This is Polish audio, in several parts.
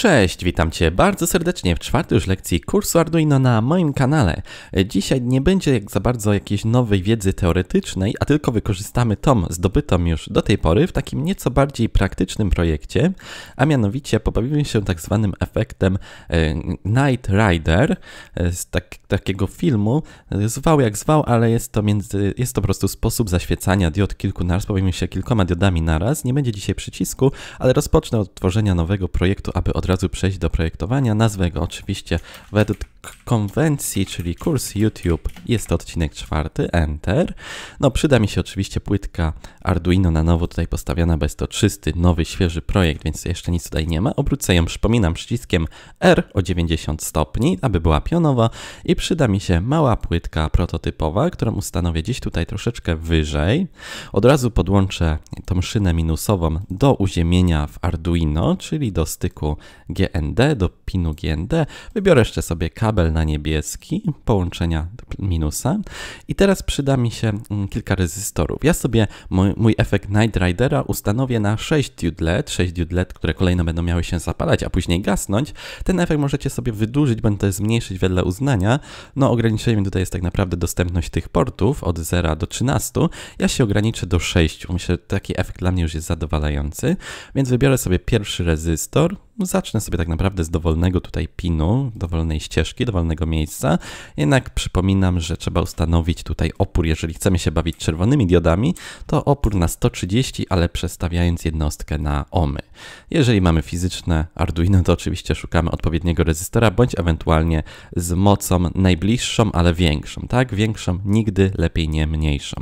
Cześć, witam Cię bardzo serdecznie w czwartej już lekcji kursu Arduino na moim kanale. Dzisiaj nie będzie jak za bardzo jakiejś nowej wiedzy teoretycznej, a tylko wykorzystamy tą zdobytą już do tej pory w takim nieco bardziej praktycznym projekcie, a mianowicie pobawimy się tak zwanym efektem e, Night Rider e, z tak, takiego filmu. Zwał jak zwał, ale jest to, między, jest to po prostu sposób zaświecania diod kilku naraz. Pobawimy się kilkoma diodami naraz. Nie będzie dzisiaj przycisku, ale rozpocznę od tworzenia nowego projektu, aby od razu przejść do projektowania. Nazwę go oczywiście według konwencji, czyli kurs YouTube. Jest to odcinek czwarty, Enter. No przyda mi się oczywiście płytka Arduino na nowo tutaj postawiona, bo jest to czysty, nowy, świeży projekt, więc jeszcze nic tutaj nie ma. Obrócę ją, przypominam, przyciskiem R o 90 stopni, aby była pionowa i przyda mi się mała płytka prototypowa, którą ustanowię dziś tutaj troszeczkę wyżej. Od razu podłączę tą szynę minusową do uziemienia w Arduino, czyli do styku GND do pinu GND. Wybiorę jeszcze sobie kabel na niebieski, połączenia minusa. I teraz przyda mi się mm, kilka rezystorów. Ja sobie mój, mój efekt Night Ridera ustanowię na 6 dudlet, 6 dudlet, które kolejno będą miały się zapalać, a później gasnąć. Ten efekt możecie sobie wydłużyć, będę to zmniejszyć wedle uznania. No ograniczeniem tutaj jest tak naprawdę dostępność tych portów od 0 do 13. Ja się ograniczę do 6. Myślę, że taki efekt dla mnie już jest zadowalający. Więc wybiorę sobie pierwszy rezystor, no, zacznę sobie tak naprawdę z dowolnego tutaj pinu, dowolnej ścieżki, dowolnego miejsca. Jednak przypominam, że trzeba ustanowić tutaj opór. Jeżeli chcemy się bawić czerwonymi diodami, to opór na 130, ale przestawiając jednostkę na ohmy. Jeżeli mamy fizyczne Arduino, to oczywiście szukamy odpowiedniego rezystora, bądź ewentualnie z mocą najbliższą, ale większą, tak? Większą nigdy, lepiej nie mniejszą.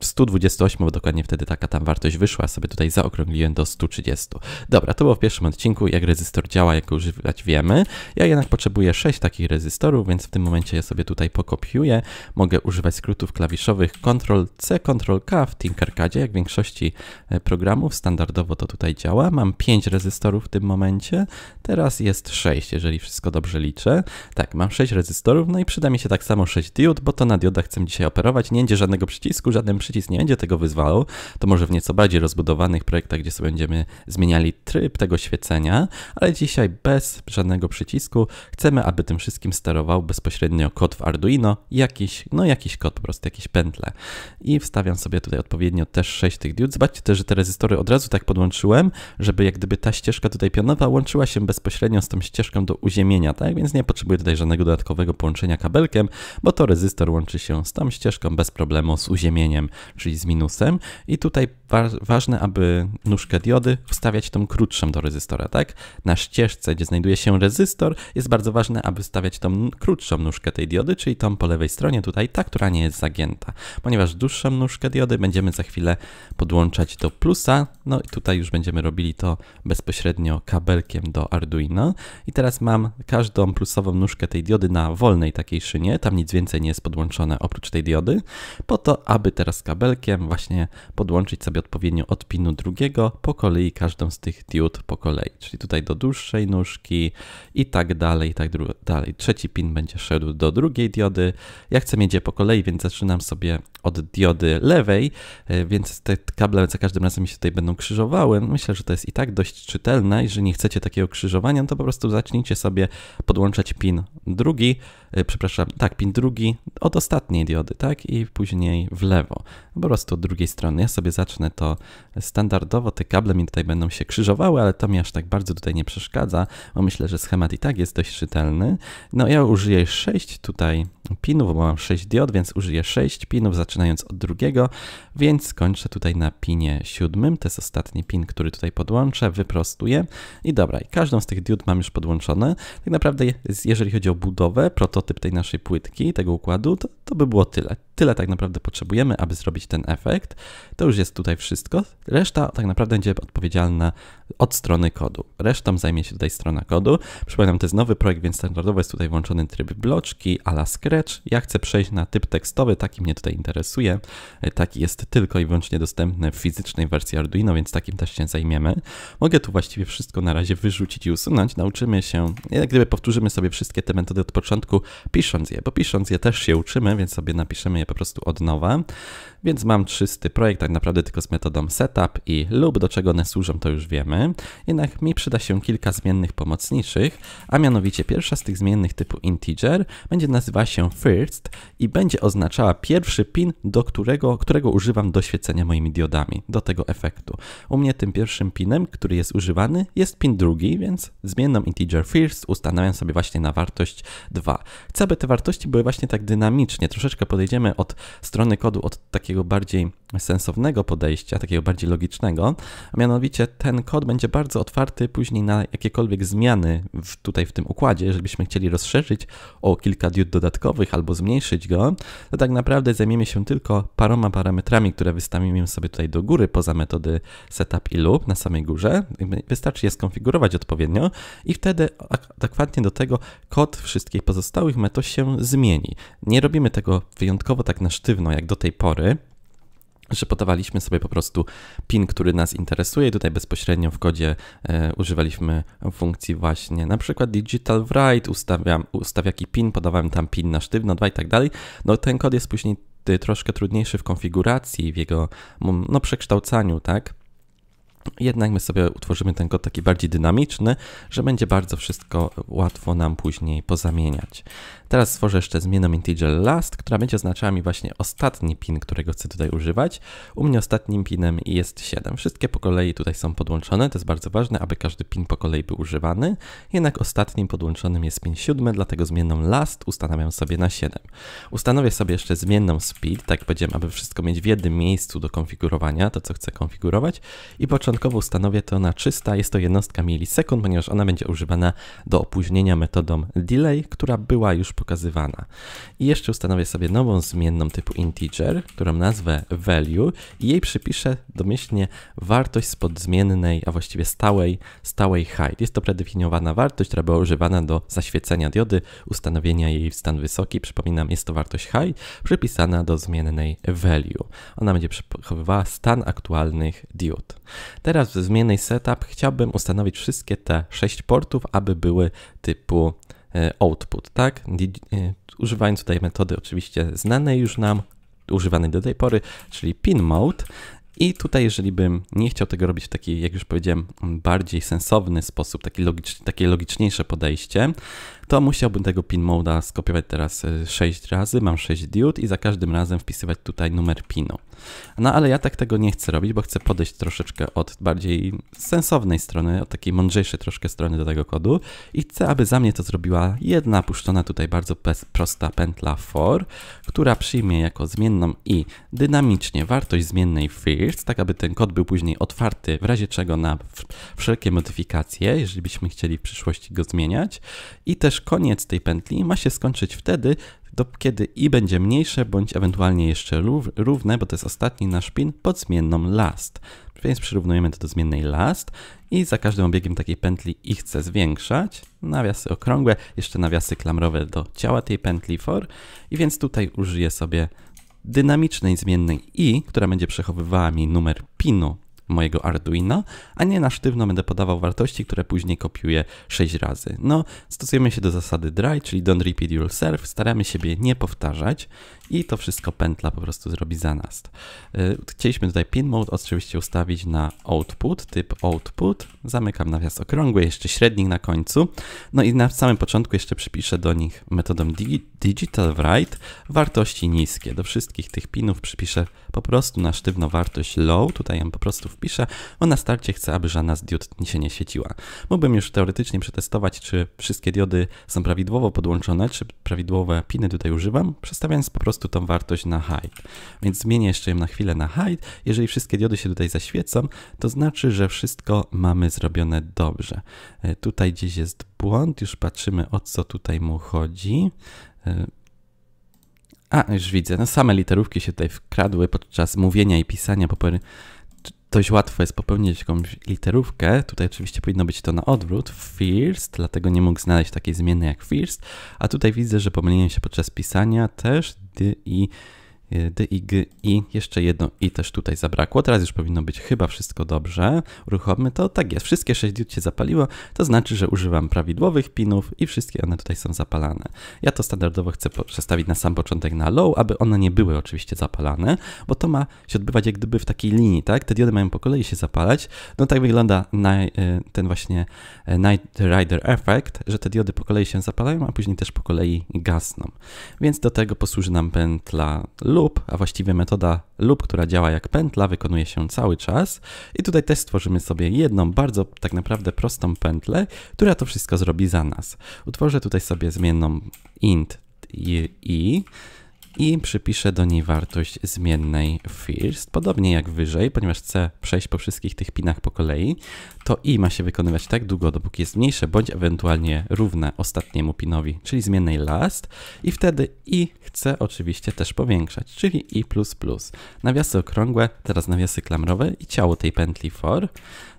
128, y, bo dokładnie wtedy taka tam wartość wyszła, sobie tutaj zaokrągliłem do 130. Dobra, to było w pierwszym odcinku odcinku, jak rezystor działa, jak go używać wiemy. Ja jednak potrzebuję 6 takich rezystorów, więc w tym momencie ja sobie tutaj pokopiuję. Mogę używać skrótów klawiszowych Ctrl-C, Ctrl-K w Tinkercadzie, jak w większości e, programów standardowo to tutaj działa. Mam 5 rezystorów w tym momencie, teraz jest 6, jeżeli wszystko dobrze liczę. Tak, mam 6 rezystorów, no i przyda mi się tak samo 6 diod, bo to na diodach chcę dzisiaj operować. Nie będzie żadnego przycisku, żaden przycisk nie będzie tego wyzwalał. To może w nieco bardziej rozbudowanych projektach, gdzie sobie będziemy zmieniali tryb tego świecenia, wyświecenia, ale dzisiaj bez żadnego przycisku chcemy, aby tym wszystkim sterował bezpośrednio kod w Arduino, jakiś, no jakiś kod, po prostu jakieś pętle. I wstawiam sobie tutaj odpowiednio też 6 tych diod. Zobaczcie też, że te rezystory od razu tak podłączyłem, żeby jak gdyby ta ścieżka tutaj pionowa łączyła się bezpośrednio z tą ścieżką do uziemienia, tak? Więc nie potrzebuję tutaj żadnego dodatkowego połączenia kabelkiem, bo to rezystor łączy się z tą ścieżką bez problemu z uziemieniem, czyli z minusem. I tutaj wa ważne, aby nóżkę diody wstawiać tą krótszą do rezystora rezystora, tak? Na ścieżce, gdzie znajduje się rezystor, jest bardzo ważne, aby stawiać tą krótszą nóżkę tej diody, czyli tą po lewej stronie tutaj, ta, która nie jest zagięta. Ponieważ dłuższą nóżkę diody będziemy za chwilę podłączać do plusa, no i tutaj już będziemy robili to bezpośrednio kabelkiem do Arduino. I teraz mam każdą plusową nóżkę tej diody na wolnej takiej szynie, tam nic więcej nie jest podłączone oprócz tej diody, po to, aby teraz kabelkiem właśnie podłączyć sobie odpowiednio od pinu drugiego po kolei każdą z tych diod po kolei dalej. Czyli tutaj do dłuższej nóżki i tak dalej, i tak dalej. Trzeci pin będzie szedł do drugiej diody. Ja chcę mieć je po kolei, więc zaczynam sobie od diody lewej, e, więc te kable za każdym razem mi się tutaj będą krzyżowały. Myślę, że to jest i tak dość czytelne. Jeżeli nie chcecie takiego krzyżowania, no to po prostu zacznijcie sobie podłączać pin drugi, e, przepraszam, tak, pin drugi od ostatniej diody, tak, i później w lewo, po prostu od drugiej strony. Ja sobie zacznę to standardowo, te kable mi tutaj będą się krzyżowały, ale to mi aż tak bardzo tutaj nie przeszkadza, bo myślę, że schemat i tak jest dość czytelny. No ja użyję 6 tutaj pinów, bo mam 6 diod, więc użyję 6 pinów, zaczynając od drugiego, więc skończę tutaj na pinie siódmym. To jest ostatni pin, który tutaj podłączę, wyprostuję i dobra, i każdą z tych diod mam już podłączone. Tak naprawdę, jeżeli chodzi o budowę, prototyp tej naszej płytki, tego układu, to, to by było tyle. Tyle tak naprawdę potrzebujemy, aby zrobić ten efekt. To już jest tutaj wszystko. Reszta tak naprawdę będzie odpowiedzialna od strony kodu. Resztą zajmie się tutaj strona kodu. Przypominam, to jest nowy projekt, więc standardowo jest tutaj włączony tryb bloczki, ala script, precz. Ja chcę przejść na typ tekstowy, taki mnie tutaj interesuje. E, taki jest tylko i wyłącznie dostępny w fizycznej wersji Arduino, więc takim też się zajmiemy. Mogę tu właściwie wszystko na razie wyrzucić i usunąć. Nauczymy się, e, jak gdyby powtórzymy sobie wszystkie te metody od początku, pisząc je, bo pisząc je też się uczymy, więc sobie napiszemy je po prostu od nowa więc mam czysty projekt tak naprawdę tylko z metodą setup i lub do czego one służą to już wiemy, jednak mi przyda się kilka zmiennych pomocniczych, a mianowicie pierwsza z tych zmiennych typu integer będzie nazywała się first i będzie oznaczała pierwszy pin, do którego, którego używam do świecenia moimi diodami, do tego efektu. U mnie tym pierwszym pinem, który jest używany jest pin drugi, więc zmienną integer first ustanawiam sobie właśnie na wartość 2. Chcę, aby te wartości były właśnie tak dynamicznie, troszeczkę podejdziemy od strony kodu, od takiego takiego bardziej sensownego podejścia, takiego bardziej logicznego, a mianowicie ten kod będzie bardzo otwarty później na jakiekolwiek zmiany w, tutaj w tym układzie. Jeżeli byśmy chcieli rozszerzyć o kilka diod dodatkowych albo zmniejszyć go, to tak naprawdę zajmiemy się tylko paroma parametrami, które wystawimy sobie tutaj do góry poza metody setup i loop na samej górze. Wystarczy je skonfigurować odpowiednio i wtedy adekwatnie do tego kod wszystkich pozostałych metod się zmieni. Nie robimy tego wyjątkowo tak na sztywno jak do tej pory, że podawaliśmy sobie po prostu PIN, który nas interesuje i tutaj bezpośrednio w kodzie e, używaliśmy funkcji właśnie na przykład digital write, ustawiam, ustaw jaki PIN, podawałem tam PIN na sztywno 2 i tak dalej. No ten kod jest później y, troszkę trudniejszy w konfiguracji, w jego mm, no, przekształcaniu, tak? Jednak my sobie utworzymy ten kod taki bardziej dynamiczny, że będzie bardzo wszystko łatwo nam później pozamieniać. Teraz stworzę jeszcze zmienną integer last, która będzie oznaczała mi właśnie ostatni pin, którego chcę tutaj używać. U mnie ostatnim pinem jest 7. Wszystkie po kolei tutaj są podłączone, to jest bardzo ważne, aby każdy pin po kolei był używany. Jednak ostatnim podłączonym jest pin 7, dlatego zmienną last ustanawiam sobie na 7. Ustanowię sobie jeszcze zmienną speed, tak jak powiedziałem, aby wszystko mieć w jednym miejscu do konfigurowania, to co chcę konfigurować i początkowo Początkowo ustanowię to na 300, jest to jednostka milisekund, ponieważ ona będzie używana do opóźnienia metodą delay, która była już pokazywana. I jeszcze ustanowię sobie nową zmienną typu integer, którą nazwę value i jej przypiszę domyślnie wartość spod zmiennej, a właściwie stałej, stałej height. Jest to predefiniowana wartość, która była używana do zaświecenia diody, ustanowienia jej w stan wysoki. Przypominam, jest to wartość high przypisana do zmiennej value. Ona będzie przechowywała stan aktualnych diod. Teraz w zmiennej setup chciałbym ustanowić wszystkie te 6 portów, aby były typu e, output, tak? E, używając tutaj metody oczywiście znanej już nam, używanej do tej pory, czyli pin mode. I tutaj, jeżeli bym nie chciał tego robić w taki, jak już powiedziałem, bardziej sensowny sposób, taki logicz, takie logiczniejsze podejście, to musiałbym tego pin moda skopiować teraz 6 y, razy, mam 6 diod i za każdym razem wpisywać tutaj numer pinu. No ale ja tak tego nie chcę robić, bo chcę podejść troszeczkę od bardziej sensownej strony, od takiej mądrzejszej troszkę strony do tego kodu i chcę, aby za mnie to zrobiła jedna puszczona tutaj bardzo prosta pętla for, która przyjmie jako zmienną i dynamicznie wartość zmiennej first, tak aby ten kod był później otwarty w razie czego na wszelkie modyfikacje, jeżeli byśmy chcieli w przyszłości go zmieniać i też koniec tej pętli ma się skończyć wtedy, do kiedy i będzie mniejsze, bądź ewentualnie jeszcze równe, bo to jest ostatni nasz pin, pod zmienną last. Więc przyrównujemy to do zmiennej last i za każdym obiegiem takiej pętli i chcę zwiększać. Nawiasy okrągłe, jeszcze nawiasy klamrowe do ciała tej pętli for. I więc tutaj użyję sobie dynamicznej zmiennej i, która będzie przechowywała mi numer pinu mojego Arduino, a nie na sztywno będę podawał wartości, które później kopiuję 6 razy. No, stosujemy się do zasady dry, czyli don't repeat yourself, staramy się nie powtarzać i to wszystko pętla po prostu zrobi za nas. Y, chcieliśmy tutaj pin mode oczywiście ustawić na output, typ output, zamykam nawias okrągły, jeszcze średnik na końcu, no i na samym początku jeszcze przypiszę do nich metodą digi digital write wartości niskie. Do wszystkich tych pinów przypiszę po prostu na sztywno wartość low, tutaj ją po prostu wpiszę, bo na starcie chcę, aby żadna z diod się nie świeciła. Mógłbym już teoretycznie przetestować, czy wszystkie diody są prawidłowo podłączone, czy prawidłowe piny tutaj używam, przestawiając po prostu tą wartość na height. Więc zmienię jeszcze ją na chwilę na height. Jeżeli wszystkie diody się tutaj zaświecą, to znaczy, że wszystko mamy zrobione dobrze. E, tutaj gdzieś jest błąd, już patrzymy o co tutaj mu chodzi. E, a, już widzę, no same literówki się tutaj wkradły podczas mówienia i pisania, bo dość łatwo jest popełnić jakąś literówkę. Tutaj oczywiście powinno być to na odwrót. First, dlatego nie mógł znaleźć takiej zmiennej jak first. A tutaj widzę, że pomyliłem się podczas pisania też. D i Y, D, I, G, I. Jeszcze jedno I też tutaj zabrakło. Teraz już powinno być chyba wszystko dobrze. Uruchommy to. Tak jest, wszystkie 6 diod się zapaliło. To znaczy, że używam prawidłowych pinów i wszystkie one tutaj są zapalane. Ja to standardowo chcę przestawić na sam początek na low, aby one nie były oczywiście zapalane, bo to ma się odbywać jak gdyby w takiej linii, tak? Te diody mają po kolei się zapalać. No tak wygląda y, ten właśnie y, Night Rider efekt, że te diody po kolei się zapalają, a później też po kolei gasną. Więc do tego posłuży nam pętla LOW loop, a właściwie metoda loop, która działa jak pętla, wykonuje się cały czas. I tutaj też stworzymy sobie jedną bardzo tak naprawdę prostą pętlę, która to wszystko zrobi za nas. Utworzę tutaj sobie zmienną int i, i i przypiszę do niej wartość zmiennej first, podobnie jak wyżej, ponieważ chcę przejść po wszystkich tych pinach po kolei, to i ma się wykonywać tak długo, dopóki jest mniejsze, bądź ewentualnie równe ostatniemu pinowi, czyli zmiennej last i wtedy i chcę oczywiście też powiększać, czyli i++. Nawiasy okrągłe, teraz nawiasy klamrowe i ciało tej pętli for.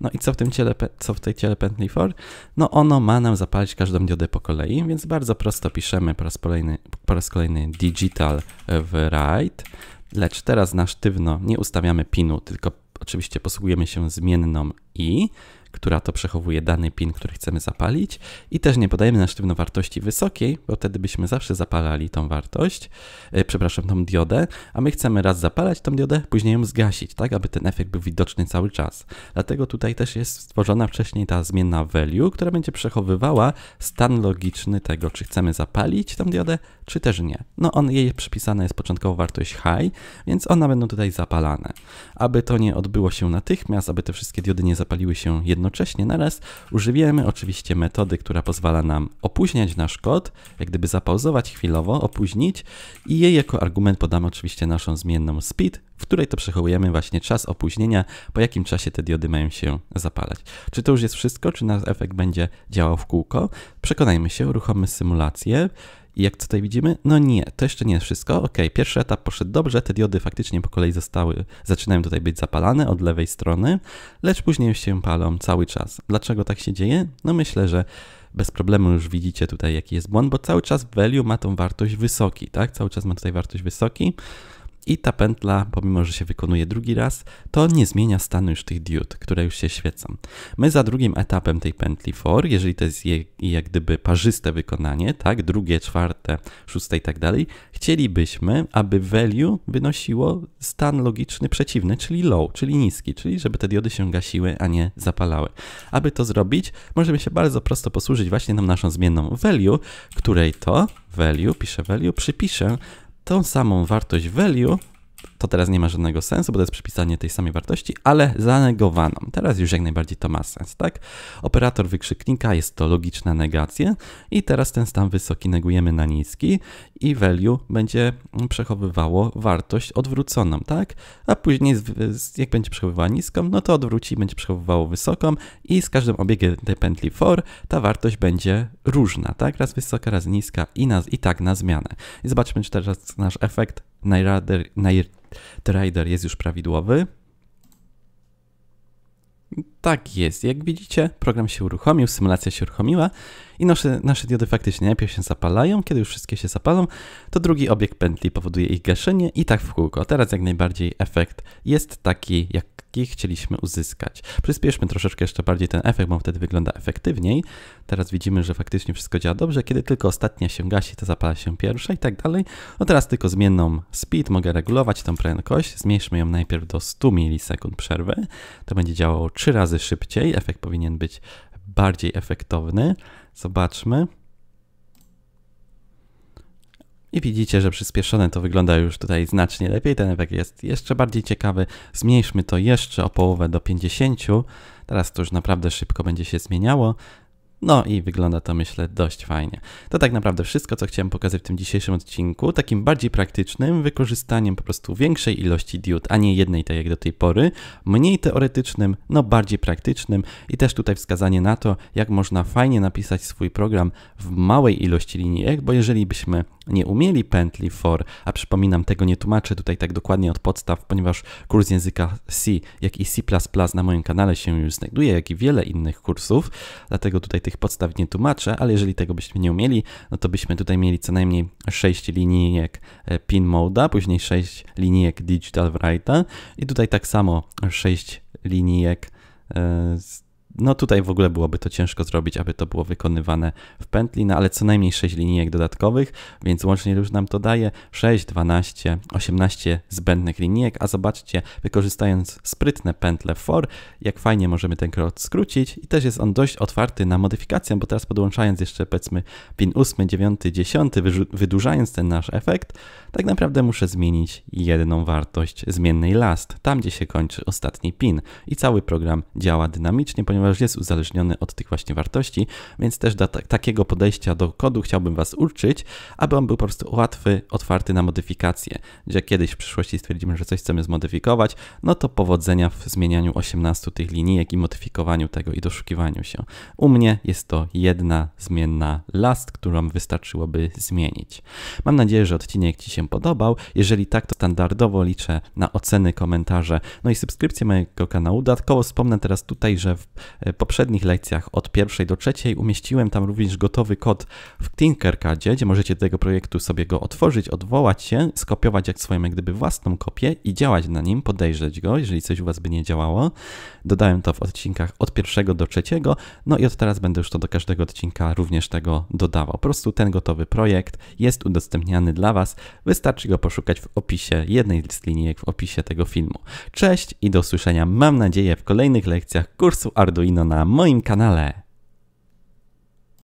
No i co w, tym ciele, co w tej ciele pętli for? No ono ma nam zapalić każdą diodę po kolei, więc bardzo prosto piszemy po raz kolejny, po raz kolejny digital write, lecz teraz na sztywno nie ustawiamy pinu, tylko oczywiście posługujemy się zmienną i która to przechowuje dany pin, który chcemy zapalić i też nie podajemy na sztywno wartości wysokiej, bo wtedy byśmy zawsze zapalali tą wartość, e, przepraszam, tą diodę, a my chcemy raz zapalać tą diodę, później ją zgasić, tak, aby ten efekt był widoczny cały czas. Dlatego tutaj też jest stworzona wcześniej ta zmienna value, która będzie przechowywała stan logiczny tego, czy chcemy zapalić tą diodę, czy też nie. No on, jej przypisana jest początkowo wartość high, więc ona będą tutaj zapalane. Aby to nie odbyło się natychmiast, aby te wszystkie diody nie zapaliły się jednocześnie, jednocześnie naraz, używamy oczywiście metody, która pozwala nam opóźniać nasz kod, jak gdyby zapauzować chwilowo, opóźnić i jej jako argument podamy oczywiście naszą zmienną speed, w której to przechowujemy właśnie czas opóźnienia, po jakim czasie te diody mają się zapalać. Czy to już jest wszystko, czy nasz efekt będzie działał w kółko? Przekonajmy się, uruchommy symulację. I jak tutaj widzimy? No nie, to jeszcze nie jest wszystko. Ok, pierwszy etap poszedł dobrze, te diody faktycznie po kolei zostały, zaczynają tutaj być zapalane od lewej strony, lecz później się palą cały czas. Dlaczego tak się dzieje? No myślę, że bez problemu już widzicie tutaj jaki jest błąd, bo cały czas value ma tą wartość wysoki, tak? Cały czas ma tutaj wartość wysoki. I ta pętla, pomimo że się wykonuje drugi raz, to nie zmienia stanu już tych diod, które już się świecą. My za drugim etapem tej pętli for, jeżeli to jest jak gdyby parzyste wykonanie, tak, drugie, czwarte, szóste i tak dalej, chcielibyśmy, aby value wynosiło stan logiczny przeciwny, czyli low, czyli niski, czyli żeby te diody się gasiły, a nie zapalały. Aby to zrobić, możemy się bardzo prosto posłużyć właśnie tą naszą zmienną value, której to value, piszę value, przypiszę tą samą wartość value to teraz nie ma żadnego sensu, bo to jest przypisanie tej samej wartości, ale zanegowaną. Teraz już jak najbardziej to ma sens, tak? Operator wykrzyknika jest to logiczna negacja i teraz ten stan wysoki negujemy na niski i value będzie przechowywało wartość odwróconą, tak? A później jak będzie przechowywała niską, no to odwróci będzie przechowywało wysoką i z każdym obiegiem tej pętli for ta wartość będzie różna, tak? Raz wysoka, raz niska i, na, i tak na zmianę. I zobaczmy, czy teraz nasz efekt najrader, naj, Trader jest już prawidłowy. Tak jest. Jak widzicie, program się uruchomił, symulacja się uruchomiła i nasze, nasze diody faktycznie najpierw się zapalają. Kiedy już wszystkie się zapalą, to drugi obiekt pętli powoduje ich gaszenie i tak w kółko. Teraz jak najbardziej efekt jest taki, jak wszystkich chcieliśmy uzyskać. Przyspieszmy troszeczkę jeszcze bardziej ten efekt, bo on wtedy wygląda efektywniej. Teraz widzimy, że faktycznie wszystko działa dobrze. Kiedy tylko ostatnia się gasi, to zapala się pierwsza i tak dalej. No teraz tylko zmienną speed mogę regulować tą prędkość. Zmniejszmy ją najpierw do 100 milisekund przerwy. To będzie działało 3 razy szybciej. Efekt powinien być bardziej efektowny. Zobaczmy. I widzicie, że przyspieszone to wygląda już tutaj znacznie lepiej. Ten efekt jest jeszcze bardziej ciekawy. Zmniejszmy to jeszcze o połowę do 50. Teraz to już naprawdę szybko będzie się zmieniało. No i wygląda to myślę dość fajnie. To tak naprawdę wszystko, co chciałem pokazać w tym dzisiejszym odcinku, takim bardziej praktycznym, wykorzystaniem po prostu większej ilości diod, a nie jednej tak jak do tej pory, mniej teoretycznym, no bardziej praktycznym i też tutaj wskazanie na to, jak można fajnie napisać swój program w małej ilości linijek, bo jeżeli byśmy nie umieli pętli for, a przypominam, tego nie tłumaczę tutaj tak dokładnie od podstaw, ponieważ kurs języka C, jak i C++ na moim kanale się już znajduje, jak i wiele innych kursów, dlatego tutaj tych podstaw nie tłumaczę, ale jeżeli tego byśmy nie umieli, no to byśmy tutaj mieli co najmniej 6 linijek e, pin moda, później 6 linijek digital write'a i tutaj tak samo 6 linijek e, z no tutaj w ogóle byłoby to ciężko zrobić, aby to było wykonywane w pętli, no ale co najmniej 6 linijek dodatkowych, więc łącznie już nam to daje 6, 12, 18 zbędnych linijek, a zobaczcie, wykorzystając sprytne pętle for, jak fajnie możemy ten krok skrócić i też jest on dość otwarty na modyfikację, bo teraz podłączając jeszcze powiedzmy pin 8, 9, 10, wydłużając ten nasz efekt, tak naprawdę muszę zmienić jedną wartość zmiennej last, tam gdzie się kończy ostatni pin i cały program działa dynamicznie, ponieważ formularz jest uzależniony od tych właśnie wartości, więc też do takiego podejścia do kodu chciałbym Was uczyć, aby on był po prostu łatwy, otwarty na modyfikacje. Gdzie kiedyś w przyszłości stwierdzimy, że coś chcemy zmodyfikować, no to powodzenia w zmienianiu 18 tych linijek i modyfikowaniu tego i doszukiwaniu się. U mnie jest to jedna zmienna last, którą wystarczyłoby zmienić. Mam nadzieję, że odcinek Ci się podobał. Jeżeli tak, to standardowo liczę na oceny, komentarze, no i subskrypcję mojego kanału. Dodatkowo wspomnę teraz tutaj, że w E, poprzednich lekcjach od pierwszej do trzeciej. Umieściłem tam również gotowy kod w Tinkercadzie, gdzie możecie tego projektu sobie go otworzyć, odwołać się, skopiować jak swoją jak gdyby własną kopię i działać na nim, podejrzeć go, jeżeli coś u Was by nie działało. Dodałem to w odcinkach od pierwszego do trzeciego, no i od teraz będę już to do każdego odcinka również tego dodawał. Po prostu ten gotowy projekt jest udostępniany dla Was, wystarczy go poszukać w opisie jednej z linijek w opisie tego filmu. Cześć i do usłyszenia, mam nadzieję, w kolejnych lekcjach kursu Arduino na moim kanale.